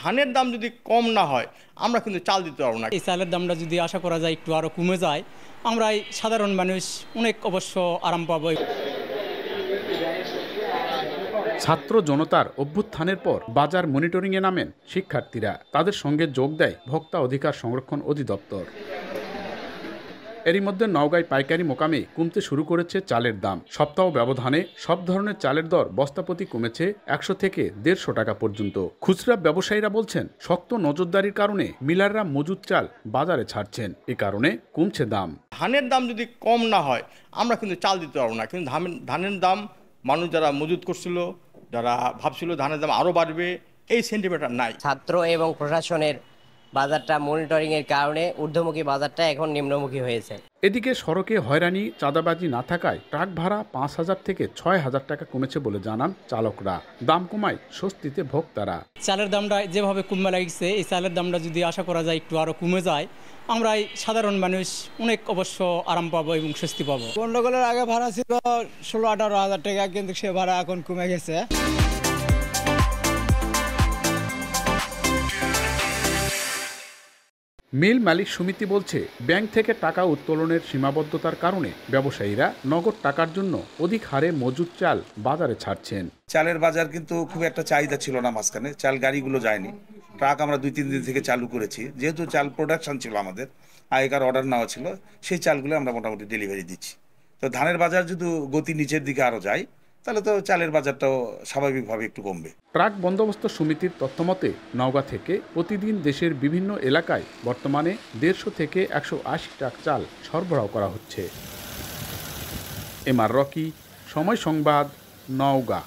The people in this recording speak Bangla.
ধানের দাম যদি কম না হয় আমরা কিন্তু চাল দিতে পারবো না এই চালের দামটা যদি আশা করা যায় একটু আরও কমে যায় আমরা সাধারণ মানুষ অনেক অবশ্য আরাম পাবো ছাত্র জনতার অভ্যুত্থানের পর বাজার মনিটরিংয়ে নামেন শিক্ষার্থীরা তাদের সঙ্গে যোগ দেয় ভোক্তা অধিকার সংরক্ষণ অধিদপ্তর এরই মধ্যে নওগাঁয় পাইকারি মোকামে কমতে শুরু করেছে চালের দাম সপ্তাহ ব্যবধানে সব ধরনের চালের দর বস্তাপতি কমেছে একশো থেকে দেড়শো টাকা পর্যন্ত খুচরা ব্যবসায়ীরা বলছেন শক্ত নজরদারির কারণে মিলাররা মজুদ চাল বাজারে ছাড়ছেন এ কারণে কমছে দাম ধানের দাম যদি কম না হয় আমরা কিন্তু চাল দিতে পারবো না কিন্তু ধানের দাম মানুষ যারা মজুদ করছিল যারা ভাবছিল ধানের দাম আরও বাড়বে এই সেন্টিমেন্টার নাই ছাত্র এবং প্রশাসনের বাজারটা মনিটরিংয়ের কারণে ঊর্ধ্বমুখী বাজারটা এখন নিম্নমুখী হয়েছে এদিকে সড়কে হয়রানি চাঁদাবাজি না থাকায় ট্রাক ভাড়া পাঁচ হাজার থেকে ছয় হাজার টাকা কমেছে বলে জানান চালকরা দাম কমায় স্বস্তিতে ভোক্তারা চালের দামটা যেভাবে কমবে লাগছে এই চালের দামটা যদি আশা করা যায় একটু আরও কমে যায় আমরা সাধারণ মানুষ অনেক অবশ্য আরাম পাবো এবং স্বস্তি পাবো গন্ডগোলের আগে ভাড়া ছিল ষোলো আঠারো হাজার টাকা কিন্তু সে ভাড়া এখন কমে গেছে মিল মালিক সমিতি বলছে ব্যাংক থেকে টাকা উত্তোলনের সীমাবদ্ধতার কারণে ব্যবসায়ীরা নগদ টাকার জন্য অধিক হারে মজুদ চাল বাজারে ছাড়ছেন চালের বাজার কিন্তু খুব একটা চাহিদা ছিল না মাঝখানে চাল গাড়িগুলো যায়নি ট্রাক আমরা দুই তিন দিন থেকে চালু করেছি যেহেতু চাল প্রোডাকশন ছিল আমাদের আগেকার অর্ডার নেওয়া ছিল সেই চালগুলো আমরা মোটামুটি ডেলিভারি দিচ্ছি তো ধানের বাজার যদি গতি নিচের দিকে আরও যায় তাহলে তো চালের বাজারটাও স্বাভাবিকভাবে একটু কমবে ট্রাক বন্দোবস্ত সমিতির মতে নওগাঁ থেকে প্রতিদিন দেশের বিভিন্ন এলাকায় বর্তমানে দেড়শো থেকে একশো আশি ট্রাক চাল সরবরাহ করা হচ্ছে এম আর রকি সময় সংবাদ নওগাঁ